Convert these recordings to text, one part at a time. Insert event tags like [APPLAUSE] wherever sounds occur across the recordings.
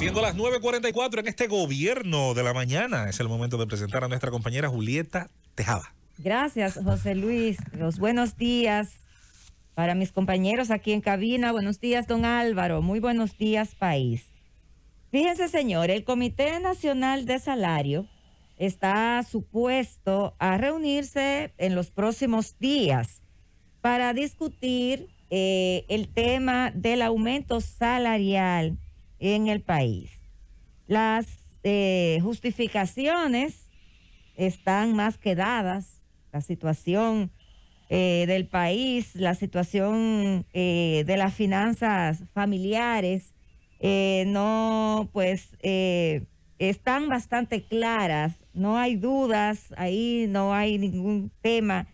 Siendo las 9.44 en este gobierno de la mañana, es el momento de presentar a nuestra compañera Julieta Tejada. Gracias, José Luis. Los buenos días para mis compañeros aquí en cabina. Buenos días, don Álvaro. Muy buenos días, país. Fíjense, señor, el Comité Nacional de Salario está supuesto a reunirse en los próximos días para discutir eh, el tema del aumento salarial en el país. Las eh, justificaciones están más que dadas, la situación eh, del país, la situación eh, de las finanzas familiares, no, pues están bastante claras, no hay dudas ahí, no hay ningún tema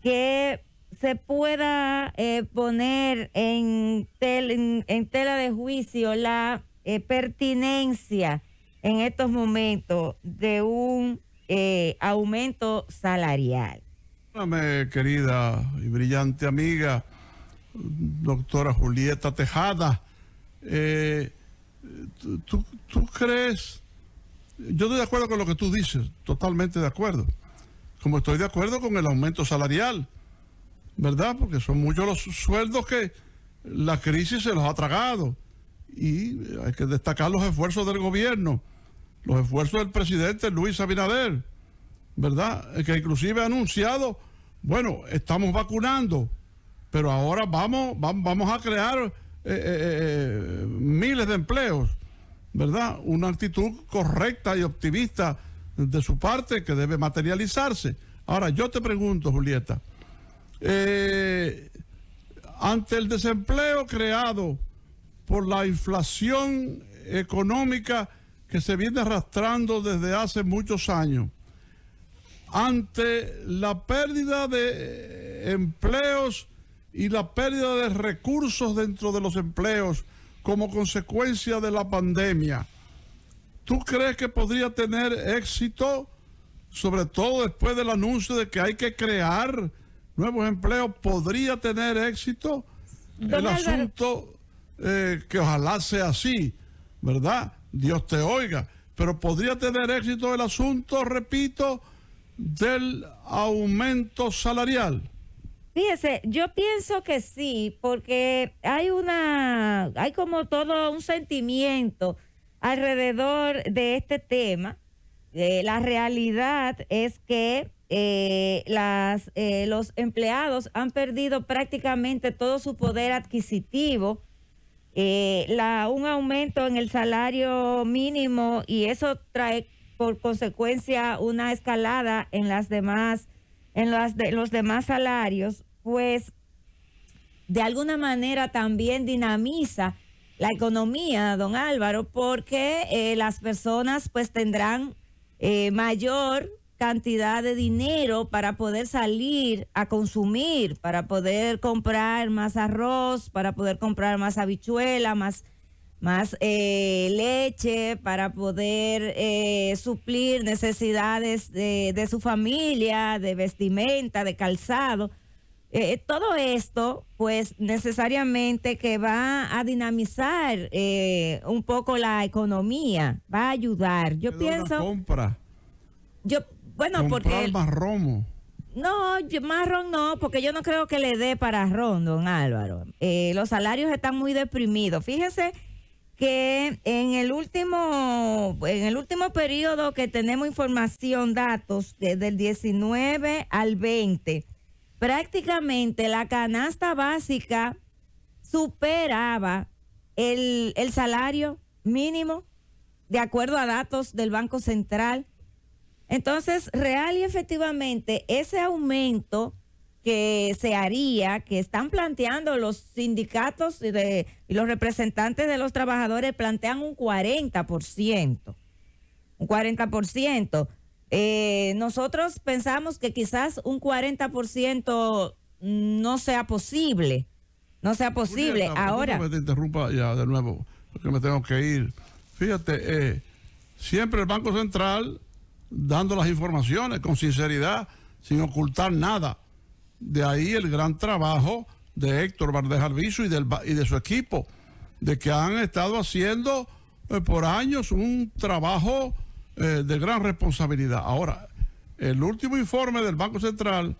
que se pueda eh, poner en, tela de juicio la eh, pertinencia en estos momentos de un eh, aumento salarial. Querida y brillante amiga, doctora Julieta Tejada, ¿tú crees? Yo estoy de acuerdo con lo que tú dices, totalmente de acuerdo. Como estoy de acuerdo con el aumento salarial ¿verdad? Porque son muchos los sueldos que la crisis se los ha tragado. Y hay que destacar los esfuerzos del gobierno, los esfuerzos del presidente Luis Abinader, ¿verdad? Que inclusive ha anunciado, bueno, estamos vacunando, pero ahora vamos, vamos a crear eh, eh, eh, miles de empleos, ¿verdad? Una actitud correcta y optimista de su parte que debe materializarse. Ahora, yo te pregunto, Julieta, eh, ante el desempleo creado por la inflación económica que se viene arrastrando desde hace muchos años, ante la pérdida de eh, empleos y la pérdida de recursos dentro de los empleos como consecuencia de la pandemia. ¿Tú crees que podría tener éxito, sobre todo después del anuncio de que hay que crear nuevos empleos, podría tener éxito el asunto eh, que ojalá sea así, ¿verdad? Dios te oiga, pero podría tener éxito el asunto, repito, del aumento salarial. Fíjese, yo pienso que sí, porque hay una, hay como todo un sentimiento alrededor de este tema. Eh, la realidad es que eh, las, eh, los empleados han perdido prácticamente todo su poder adquisitivo, eh, la, un aumento en el salario mínimo y eso trae por consecuencia una escalada en las demás, en las de, los demás salarios, pues de alguna manera también dinamiza la economía, don Álvaro, porque las personas pues tendrán mayor cantidad de dinero para poder salir a consumir, para poder comprar más arroz, para poder comprar más habichuela, más, más eh, leche, para poder eh, suplir necesidades de, su familia, de vestimenta, de calzado. Eh, todo esto, pues necesariamente que va a dinamizar un poco la economía, va a ayudar. Yo pienso... compra. Yo bueno, porque. El... Más romo. No, marrón no, porque yo no creo que le dé para ron, don Álvaro. Eh, los salarios están muy deprimidos. Fíjese que en el último, en el último periodo que tenemos información, datos, desde el 19 al 20, prácticamente la canasta básica superaba el salario mínimo, de acuerdo a datos del Banco Central. Entonces, real y efectivamente, ese aumento que se haría, que están planteando los sindicatos y, los representantes de los trabajadores, plantean un 40%. Un 40%. Eh, nosotros pensamos que quizás un 40% no sea posible. No sea posible. Ahora. interrumpa ya de nuevo, porque me tengo que ir. Fíjate, eh, siempre el Banco Central dando las informaciones con sinceridad, sin ocultar nada. De ahí el gran trabajo de Héctor Valdés Alviso y, del, y de su equipo, de que han estado haciendo eh, por años un trabajo eh, de gran responsabilidad. Ahora, el último informe del Banco Central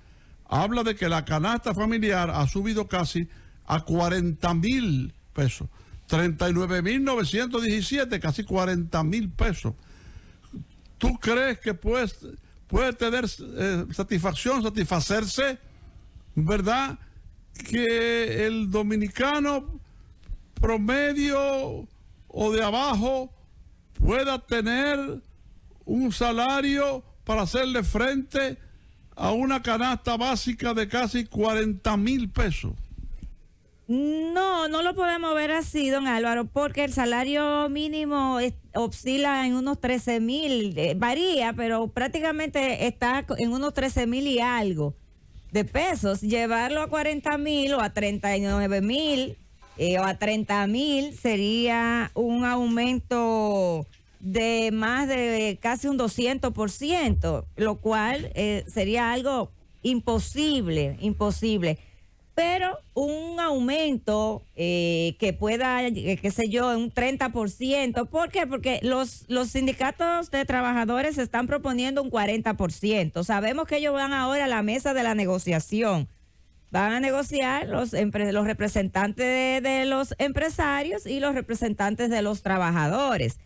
habla de que la canasta familiar ha subido casi a 40 mil pesos, 39.917, casi 40 mil pesos. ¿Tú crees que puedes, puede tener eh, satisfacción, satisfacerse, verdad? Que el dominicano promedio o de abajo pueda tener un salario para hacerle frente a una canasta básica de casi 40 mil pesos. No, no lo podemos ver así, don Álvaro, porque el salario mínimo oscila en unos 13 mil, eh, varía, pero prácticamente está en unos 13 mil y algo de pesos. Llevarlo a 40 mil o a 39 mil eh, o a 30 mil sería un aumento de más de casi un 200%, lo cual eh, sería algo imposible, imposible pero un aumento eh, que pueda, eh, qué sé yo, un 30%. ¿Por qué? Porque los, los sindicatos de trabajadores están proponiendo un 40%. Sabemos que ellos van ahora a la mesa de la negociación. Van a negociar los, los representantes de los empresarios y los representantes de los trabajadores.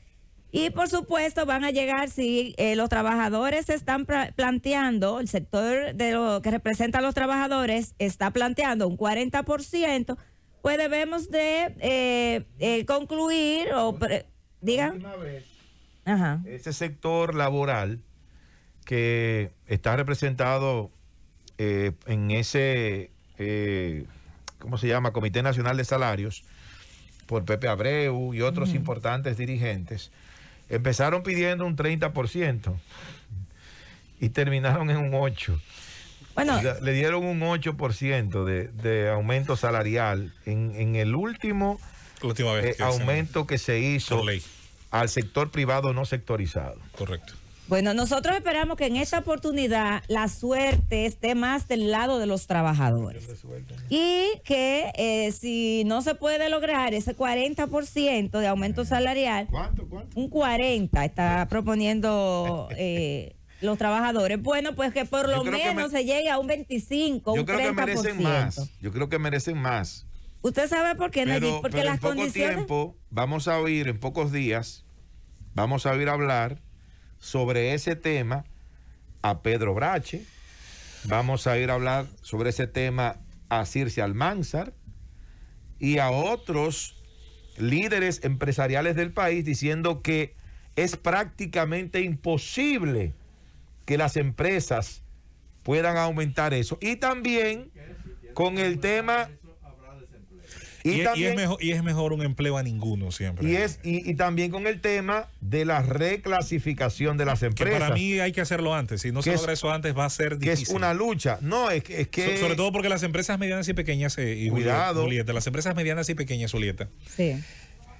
Y por supuesto van a llegar si eh, los trabajadores están planteando, el sector de lo que representa a los trabajadores está planteando un 40%, pues debemos de eh, eh concluir o digan. Ese sector laboral que está representado eh, en ese, ¿cómo se llama? Comité Nacional de Salarios por Pepe Abreu y otros importantes dirigentes Empezaron pidiendo un 30% y terminaron en un 8%. Bueno, le dieron un 8% de, de aumento salarial en, el último eh, aumento que se hizo al sector privado no sectorizado. Correcto. Bueno, nosotros esperamos que en esta oportunidad la suerte esté más del lado de los trabajadores. Y que eh, si no se puede lograr ese 40% de aumento salarial, ¿Cuánto, un 40 está proponiendo... [LAUGHS] Eh, los trabajadores. Bueno, pues que por lo menos se llegue a un 25, yo creo que merecen más. Yo creo que merecen más. Usted sabe por qué, pero, porque en poco tiempo vamos a oír en pocos días vamos a oír hablar sobre ese tema a Pedro Brache. Vamos a ir a hablar sobre ese tema a Circe Almanzar y a otros líderes empresariales del país diciendo que es prácticamente imposible que las empresas puedan aumentar eso. Y también con el tema y, es mejor, un empleo a ninguno siempre. Y, es, y, también con el tema de la reclasificación de las empresas. Que para mí hay que hacerlo antes. Si no se logra eso antes va a ser difícil. Que es una lucha. No, es, es que... sobre todo porque las empresas medianas y pequeñas, eh, y Cuidado. Julieta, las empresas medianas y pequeñas, Julieta. Sí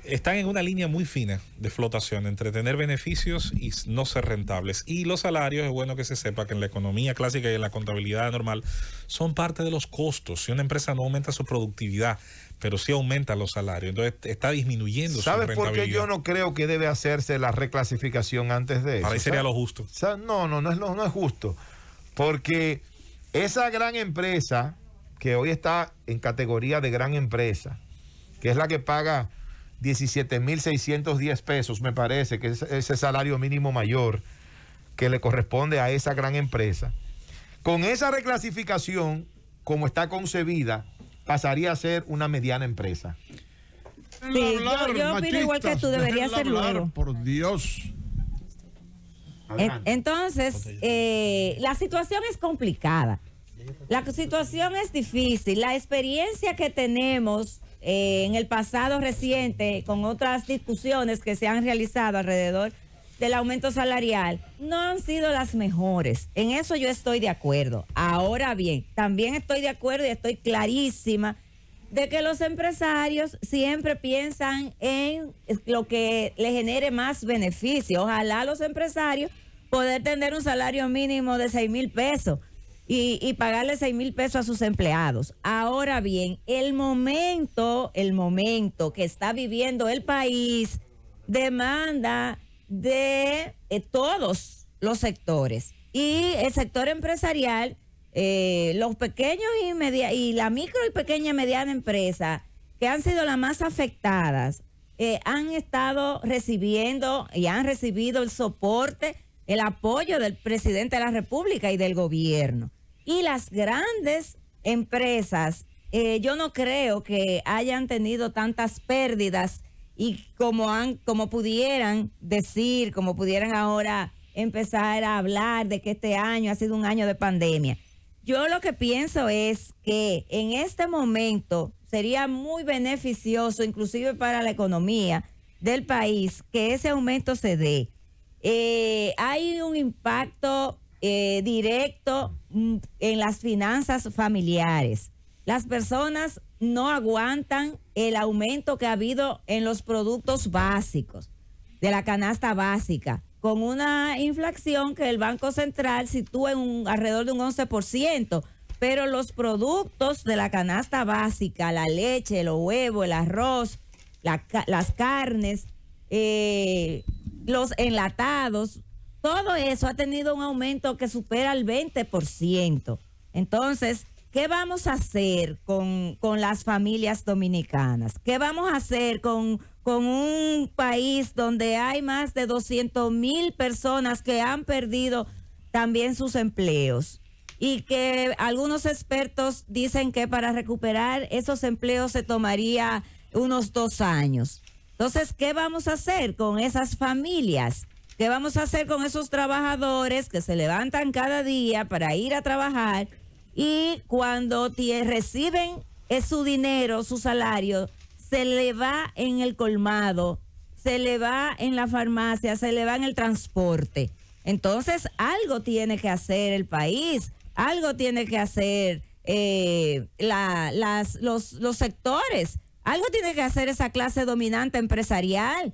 están en una línea muy fina de flotación entre tener beneficios y no ser rentables. Y los salarios, es bueno que se sepa que en la economía clásica y en la contabilidad normal son parte de los costos. Si una empresa no aumenta su productividad, pero sí aumenta los salarios, entonces está disminuyendo su rentabilidad. por qué yo no creo que debe hacerse la reclasificación antes de eso? Para ahí sería lo justo. No, no, no es, no, no es justo. Porque esa gran empresa, que hoy está en categoría de gran empresa, que es la que paga 17.610 pesos, me parece, que es ese salario mínimo mayor que le corresponde a esa gran empresa. Con esa reclasificación, como está concebida, pasaría a ser una mediana empresa. yo, opino igual que tú, debería ser Por Dios. Entonces, eh, la situación es complicada. La situación es difícil. La experiencia que tenemos eh, en el pasado reciente con otras discusiones que se han realizado alrededor del aumento salarial no han sido las mejores. En eso yo estoy de acuerdo. Ahora bien, también estoy de acuerdo y estoy clarísima de que los empresarios siempre piensan en lo que le genere más beneficio. Ojalá los empresarios poder tener un salario mínimo de 6 mil pesos y, pagarle 6 mil pesos a sus empleados. Ahora bien, el momento, el momento que está viviendo el país demanda de eh, todos los sectores y el sector empresarial, eh, los pequeños y, media, y la micro y pequeña y mediana empresa que han sido las más afectadas, eh, han estado recibiendo y han recibido el soporte, el apoyo del presidente de la República y del gobierno. Y las grandes empresas, eh, yo no creo que hayan tenido tantas pérdidas y como, han, como pudieran decir, como pudieran ahora empezar a hablar de que este año ha sido un año de pandemia. Yo lo que pienso es que en este momento sería muy beneficioso, inclusive para la economía del país, que ese aumento se dé. Eh, hay un impacto eh, directo mm, en las finanzas familiares. Las personas no aguantan el aumento que ha habido en los productos básicos, de la canasta básica, con una inflación que el Banco Central sitúa en un, alrededor de un 11%, pero los productos de la canasta básica, la leche, los huevos, el arroz, las carnes, eh, los enlatados, todo eso ha tenido un aumento que supera el 20%. Entonces, ¿qué vamos a hacer con, las familias dominicanas? ¿Qué vamos a hacer con, con un país donde hay más de 200 mil personas que han perdido también sus empleos? y que algunos expertos dicen que para recuperar esos empleos se tomaría unos dos años. Entonces, ¿qué vamos a hacer con esas familias? ¿Qué vamos a hacer con esos trabajadores que se levantan cada día para ir a trabajar y cuando reciben eh, su dinero, su salario, se le va en el colmado, se le va en la farmacia, se le va en el transporte? Entonces, algo tiene que hacer el país, algo tiene que hacer eh, los sectores, algo tiene que hacer esa clase dominante empresarial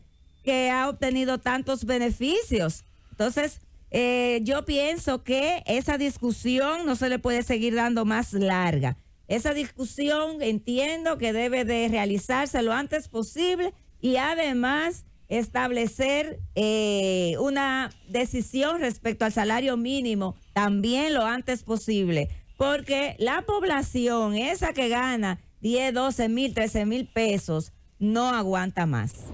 que ha obtenido tantos beneficios. Entonces, eh, yo pienso que esa discusión no se le puede seguir dando más larga. Esa discusión entiendo que debe de realizarse lo antes posible y además establecer eh, una decisión respecto al salario mínimo también lo antes posible, porque la población, esa que gana 10, 12 mil, 13 mil pesos, no aguanta más.